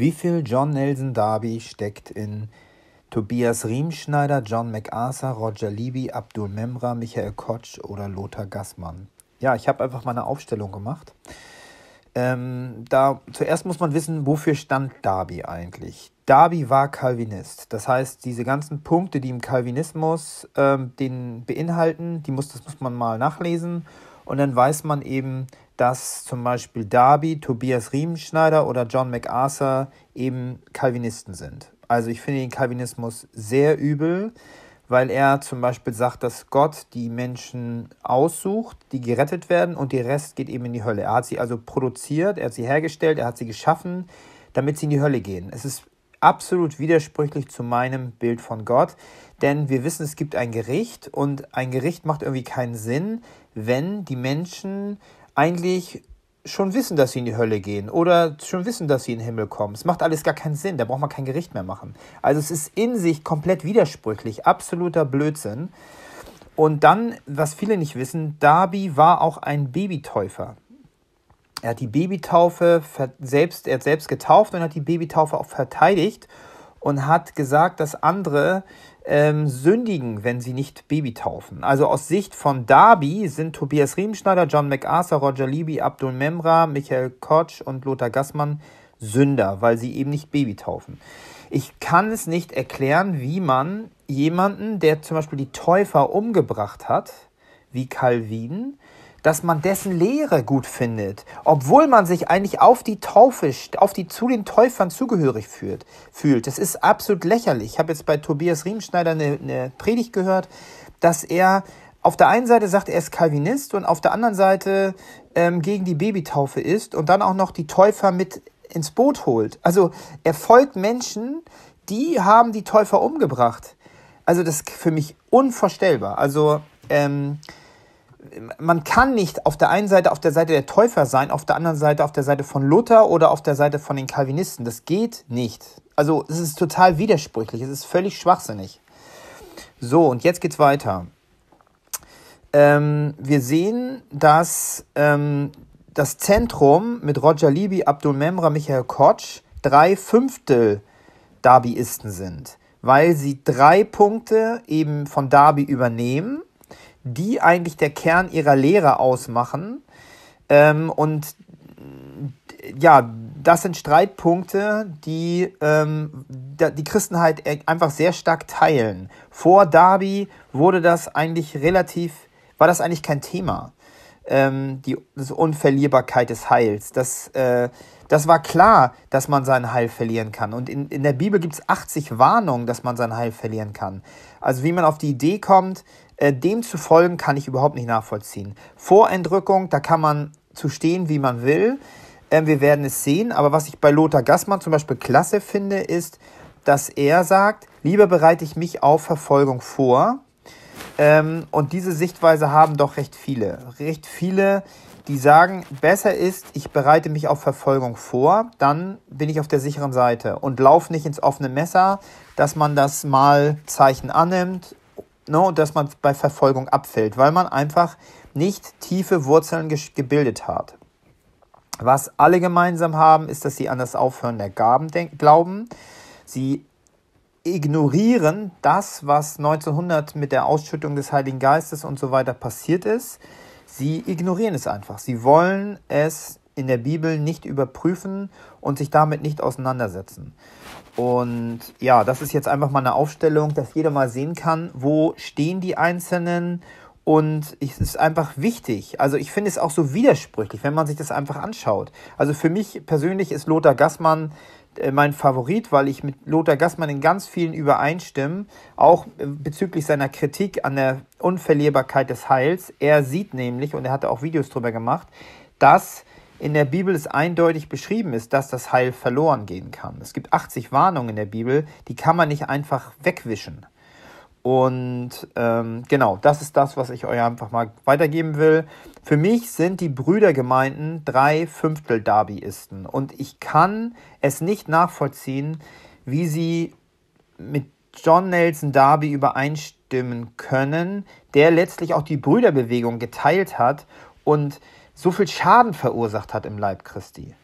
Wie viel John Nelson Darby steckt in Tobias Riemschneider, John MacArthur, Roger Levy, Abdul Memra, Michael Kotsch oder Lothar Gassmann? Ja, ich habe einfach mal eine Aufstellung gemacht. Ähm, da, zuerst muss man wissen, wofür stand Darby eigentlich? Darby war Calvinist. Das heißt, diese ganzen Punkte, die im Calvinismus ähm, den beinhalten, die muss, das muss man mal nachlesen. Und dann weiß man eben, dass zum Beispiel Darby, Tobias Riemenschneider oder John MacArthur eben Calvinisten sind. Also ich finde den Calvinismus sehr übel, weil er zum Beispiel sagt, dass Gott die Menschen aussucht, die gerettet werden und der Rest geht eben in die Hölle. Er hat sie also produziert, er hat sie hergestellt, er hat sie geschaffen, damit sie in die Hölle gehen. Es ist absolut widersprüchlich zu meinem Bild von Gott, denn wir wissen, es gibt ein Gericht und ein Gericht macht irgendwie keinen Sinn, wenn die Menschen eigentlich schon wissen, dass sie in die Hölle gehen oder schon wissen, dass sie in den Himmel kommen. Es macht alles gar keinen Sinn, da braucht man kein Gericht mehr machen. Also es ist in sich komplett widersprüchlich, absoluter Blödsinn. Und dann, was viele nicht wissen, Darby war auch ein Babytäufer. Er hat die Babytaufe selbst, er hat selbst getauft und hat die Babytaufe auch verteidigt und hat gesagt, dass andere ähm, sündigen, wenn sie nicht Baby taufen. Also aus Sicht von Darby sind Tobias Riemenschneider, John MacArthur, Roger Libby, Abdul Memra, Michael Kotsch und Lothar Gassmann Sünder, weil sie eben nicht Baby taufen. Ich kann es nicht erklären, wie man jemanden, der zum Beispiel die Täufer umgebracht hat, wie Calvin, dass man dessen Lehre gut findet, obwohl man sich eigentlich auf die Taufe, auf die zu den Täufern zugehörig fühlt. fühlt. Das ist absolut lächerlich. Ich habe jetzt bei Tobias Riemenschneider eine, eine Predigt gehört, dass er auf der einen Seite sagt, er ist Calvinist und auf der anderen Seite ähm, gegen die Babytaufe ist und dann auch noch die Täufer mit ins Boot holt. Also er folgt Menschen, die haben die Täufer umgebracht. Also das ist für mich unvorstellbar. Also ähm, man kann nicht auf der einen Seite auf der Seite der Täufer sein, auf der anderen Seite auf der Seite von Luther oder auf der Seite von den Calvinisten. Das geht nicht. Also es ist total widersprüchlich, es ist völlig schwachsinnig. So, und jetzt geht's weiter. Ähm, wir sehen, dass ähm, das Zentrum mit Roger Libby, Abdul Memra, Michael Kotsch drei Fünftel Darbyisten sind, weil sie drei Punkte eben von Darby übernehmen die eigentlich der Kern ihrer Lehre ausmachen. Ähm, und ja, das sind Streitpunkte, die ähm, die Christenheit e, einfach sehr stark teilen. Vor Darby wurde das eigentlich relativ, war das eigentlich kein Thema. Ähm, die Unverlierbarkeit des Heils. Das, äh, das war klar, dass man sein Heil verlieren kann. Und in, in der Bibel gibt es 80 Warnungen, dass man sein Heil verlieren kann. Also wie man auf die Idee kommt, äh, dem zu folgen, kann ich überhaupt nicht nachvollziehen. Vorentrückung, da kann man zu stehen, wie man will. Ähm, wir werden es sehen. Aber was ich bei Lothar Gassmann zum Beispiel klasse finde, ist, dass er sagt, lieber bereite ich mich auf Verfolgung vor. Ähm, und diese Sichtweise haben doch recht viele. Recht viele, die sagen, besser ist, ich bereite mich auf Verfolgung vor, dann bin ich auf der sicheren Seite und laufe nicht ins offene Messer, dass man das mal Zeichen annimmt ne, dass man bei Verfolgung abfällt, weil man einfach nicht tiefe Wurzeln gebildet hat. Was alle gemeinsam haben, ist, dass sie an das Aufhören der Gaben glauben. Sie ignorieren das, was 1900 mit der Ausschüttung des Heiligen Geistes und so weiter passiert ist. Sie ignorieren es einfach. Sie wollen es in der Bibel nicht überprüfen und sich damit nicht auseinandersetzen. Und ja, das ist jetzt einfach mal eine Aufstellung, dass jeder mal sehen kann, wo stehen die Einzelnen. Und es ist einfach wichtig. Also ich finde es auch so widersprüchlich, wenn man sich das einfach anschaut. Also für mich persönlich ist Lothar Gassmann äh, mein Favorit, weil ich mit Lothar Gassmann in ganz vielen übereinstimme, auch äh, bezüglich seiner Kritik an der Unverlierbarkeit des Heils. Er sieht nämlich, und er hatte auch Videos darüber gemacht, dass in der Bibel es eindeutig beschrieben ist, dass das Heil verloren gehen kann. Es gibt 80 Warnungen in der Bibel, die kann man nicht einfach wegwischen. Und ähm, genau, das ist das, was ich euch einfach mal weitergeben will. Für mich sind die Brüdergemeinden drei Fünftel Darbyisten. Und ich kann es nicht nachvollziehen, wie sie mit John Nelson Darby übereinstimmen können, der letztlich auch die Brüderbewegung geteilt hat und so viel Schaden verursacht hat im Leib Christi.